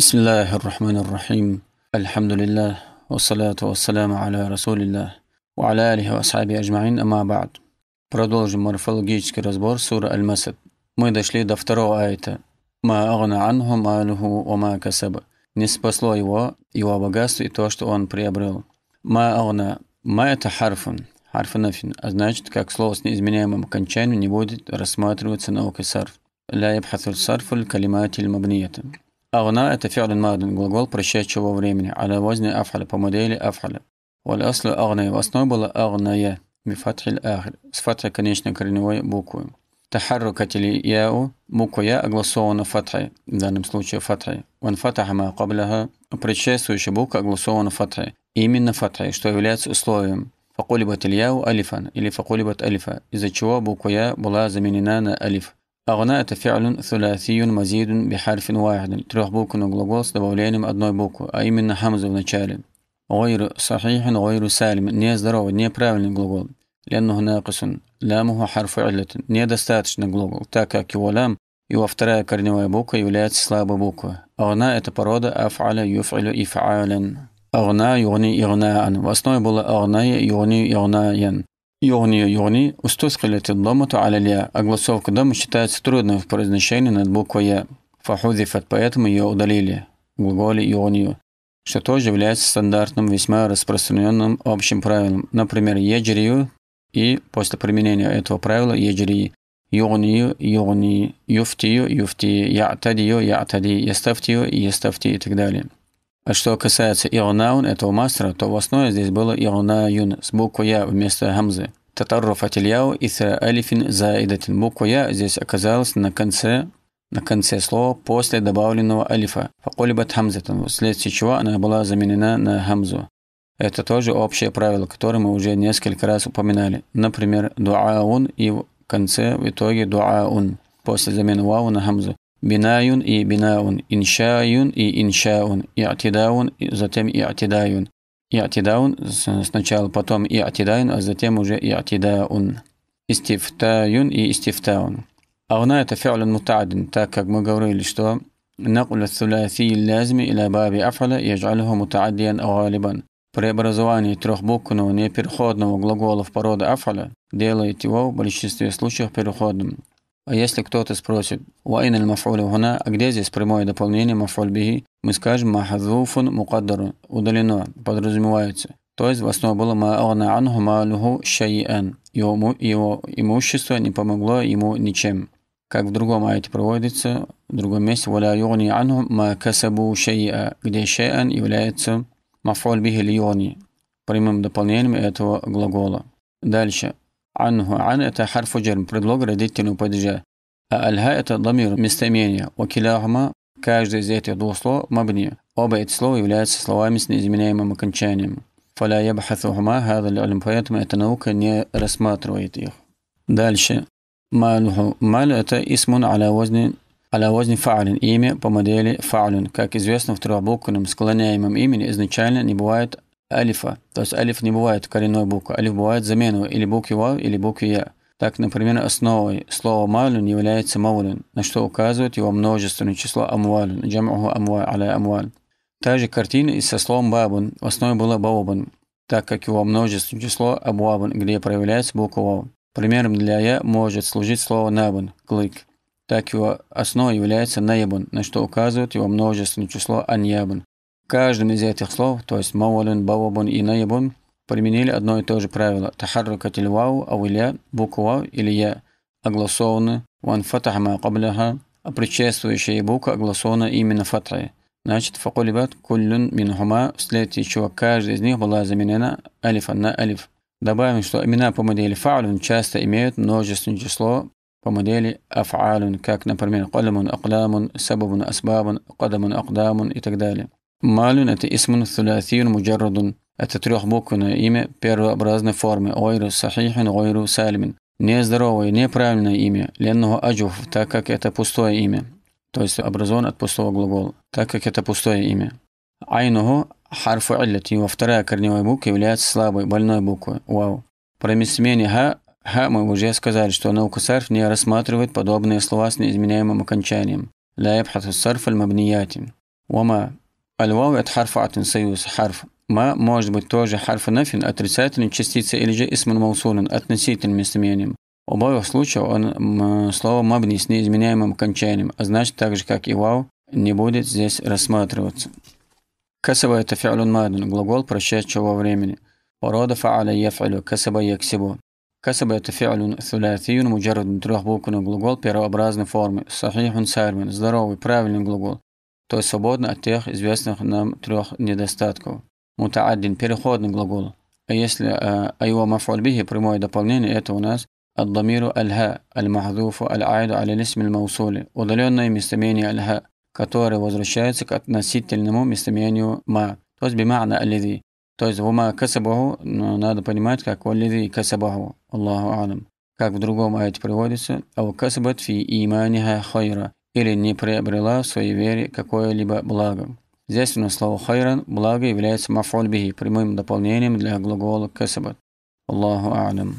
بسم الله الرحمن الرحيم الحمد لله والصلاة والسلام على رسول الله وعلى آله وأصحابه أجمعين أما بعد Продолжим морфологический разбор суры Аль-Масад. Мы дошли до второго аята. «Ма агна анху малюху ома касаба». Не спасло его, его богатство и то, что он приобрел. «Ма агна». «Ма» – это харфун, харфанафин, а значит, как слово с неизменяемым окончанием не будет рассматриваться наукой сарф. «Ля ябхатуль сарфуль калиматиль мабниятам». أغنى это فعل ماض глагол прошедшего времени على وزن أفعل по модели أفعل والأصل أغنى وأصنوع было أغنية بفتح الآخر с فتحой конечной корневой буквы تحركت яу буква я огласована фатхой, в данном случае фатхой. Ванфатаха ма قبلها предшествующая буква огласована фатхой. Именно фатхой, что является условием. Факулибат ильяу алифан или факулибат алифа, из-за чего буква я была заменена на алиф. أغنات فعل ثلاثي مزيد بحرف واحد تروح بوكو نغلوغوس دبولين أدنوي بوكو أي من حمزة و غير صحيح غير سالم نية здоровый نية правильный глагол لأنه ناقص لامه حرف علة نيز دستاتش глагол так как его лам его вторая корневая буква является слабой буквой أغناء это أفعل يفعل إفعالا أغناء يغني إغناء в основе было أغناء يغني إغناء Йогни Йогни устуз халятит домату алялия. Огласовка а дома считается трудной в произношении над буквой «я». Фахузифат, поэтому ее удалили. Глаголи Йогнию что тоже является стандартным, весьма распространенным общим правилом. Например, еджирию и после применения этого правила еджирии. Югнию, югни, юфтию, юфти, яатадию, яатади, яставтию, яставти и так далее. А что касается Ионаун, этого мастера, то в основе здесь было Ионаюн с буквой Я вместо Гамзы. Татарруф Атильяу и Алифин Заидатин. Буква Я здесь оказалась на конце на конце слова после добавленного алифа. Факулибат хамзатан, вследствие чего она была заменена на хамзу. Это тоже общее правило, которое мы уже несколько раз упоминали. Например, дуаун и в конце в итоге дуаун после замены вау на хамзу. Бинаюн и бинаун, иншаюн и иншаун, иатидаун, затем иатидаюн. Иатидаун сначала, потом иатидаюн, а затем уже иатидаун. Истифтаюн и истифтаун. Агна это фиалун мутадин, так как мы говорили, что نقل الثلاثي اللازم إلى باب أفعل يجعله متعديا أو غالبا. Преобразование трехбуквенного непереходного глагола в породу «афаля» делает его в большинстве случаев переходным. А если кто-то спросит «Вайн аль-мафулю гуна», а где здесь прямое дополнение «мафуль биги», мы скажем «махазуфун мукаддару» – удалено, подразумевается. То есть в основе было «ма'агна анху малюху шайян» – его имущество не помогло ему ничем. Как в другом аяте проводится, в другом месте «валя югни анху ма касабу шайя», где шайян является «мафуль биги льюгни» прямым дополнением этого глагола. Дальше. عنه عن это حرف جر предлог родительного падежа, а альха это дамир местоимение, окиляхма каждое из этих двух слов мабни. Оба эти слова являются словами с неизменяемым окончанием. فلا يبحثهما هذا العلم поэтому эта наука не рассматривает их. Дальше. Мальху. Маль – это исмун аля возни аля возни фаалин имя по модели фаалин. Как известно, в трехбуквенном склоняемом имени изначально не бывает алифа. То есть алиф не бывает коренной буквы. Алиф бывает замену или буквы вау, или буквы я. Так, например, основой слова малюн является маулюн, на что указывает его множественное число амвалюн, джам'уху амваль, аля амваль. Также картина и со словом бабун, в основе было бабун, так как его множественное число абуабан, где проявляется буква вау. Примером для я может служить слово набун, клык. Так его основой является наебун, на что указывает его множественное число аньябун, каждом из этих слов, то есть маулун, бавабун и наибун, применили одно и то же правило – тахаррукатель вау, ауля, буква вау или я огласованы, ван фатахма кабляха, а предшествующая буква огласована именно фатрой. Значит, факулибат куллюн минхума, вследствие чего каждая из них была заменена алифан на алиф. Добавим, что имена по модели фа'люн часто имеют множественное число по модели аф'алюн, как, например, калямун, акламун, сабабун, асбабун, кадамун, акдамун и так далее. Малюн – это исмун сулятин муджаррадун. Это трехбуквенное имя первообразной формы. Ойру сахихин, ойру сальмин. Нездоровое, неправильное имя. Ленного аджуф, так как это пустое имя. То есть образован от пустого глагола, так как это пустое имя. Айнуху – харфу иллят. Его вторая корневая буква является слабой, больной буквой. Вау. Про местоимение ха Ха мы уже сказали, что наука сарф не рассматривает подобные слова с неизменяемым окончанием. Ля ябхату сарф аль мабнияти. Вама Альвау – это харф атун, союз, харф. Ма может быть тоже харф нафин, отрицательной частицей или же исман маусулин, относительным местоимением. В обоих случаях он слово «мабни» с неизменяемым окончанием, а значит, так же, как и «вау», не будет здесь рассматриваться. Касаба – это фиалун мадин, глагол во времени. Порода фа'аля яф'алю, касаба яксибу. Касаба – это фиалун thuляфиюн, муджарудин, трехбуквенный глагол первообразной формы, сахихун сайрмин, здоровый, правильный глагол то есть свободно от тех известных нам трех недостатков. Мутааддин – переходный глагол. А если э, а его мафуль бихи, прямое дополнение, это у нас аддамиру الضمير الها المحذوف аль على الاسم الموصول удаленное аль-ха которое возвращается к относительному местоимению ма то есть бимагна алиди то есть вума касабаху но ну, надо понимать как валиди касабаху Аллаху алам как в другом аяте приводится ау касабат фи иманиха хайра или не приобрела в своей вере какое-либо благо. Здесь у нас слово «хайран» – благо является мафульбихи, прямым дополнением для глагола «касабат». Аллаху алям.